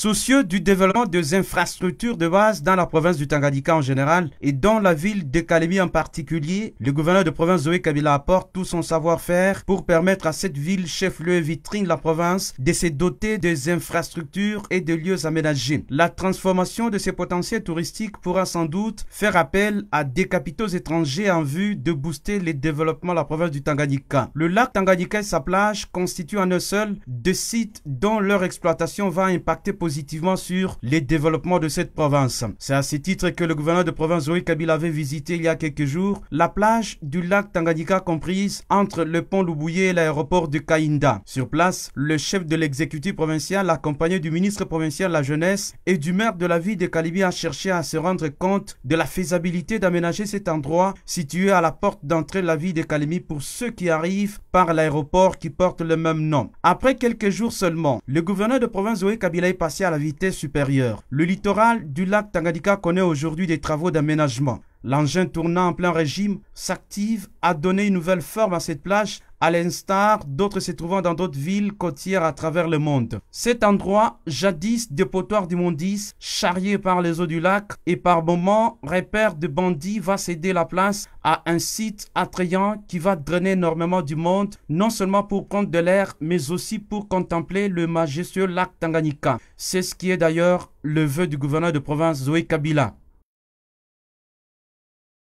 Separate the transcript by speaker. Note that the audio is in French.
Speaker 1: Soucieux du développement des infrastructures de base dans la province du Tanganyika en général et dans la ville de Kalemi en particulier, le gouverneur de province Zoé Kabila apporte tout son savoir-faire pour permettre à cette ville chef-lieu vitrine de la province de se doter des infrastructures et des lieux aménagés. La transformation de ses potentiels touristiques pourra sans doute faire appel à des capitaux étrangers en vue de booster le développement de la province du Tanganyika. Le lac Tanganyika et sa plage constituent en eux seuls deux sites dont leur exploitation va impacter positivement sur les développements de cette province. C'est à ce titre que le gouverneur de province Zoé Kabila avait visité il y a quelques jours la plage du lac Tanganyika comprise entre le pont Loubouye et l'aéroport de Kainda. Sur place, le chef de l'exécutif provincial accompagné du ministre provincial de la jeunesse et du maire de la ville de Kalimi a cherché à se rendre compte de la faisabilité d'aménager cet endroit situé à la porte d'entrée de la ville de Kalimi pour ceux qui arrivent par l'aéroport qui porte le même nom. Après quelques jours seulement, le gouverneur de province Zoé Kabila à la vitesse supérieure. Le littoral du lac Tanganyika connaît aujourd'hui des travaux d'aménagement. L'engin tournant en plein régime s'active à donner une nouvelle forme à cette plage à l'instar d'autres se trouvant dans d'autres villes côtières à travers le monde. Cet endroit, jadis dépotoir 10 charrié par les eaux du lac et par moments repère de bandits, va céder la place à un site attrayant qui va drainer énormément du monde, non seulement pour compte de l'air, mais aussi pour contempler le majestueux lac Tanganyika. C'est ce qui est d'ailleurs le vœu du gouverneur de province Zoé Kabila.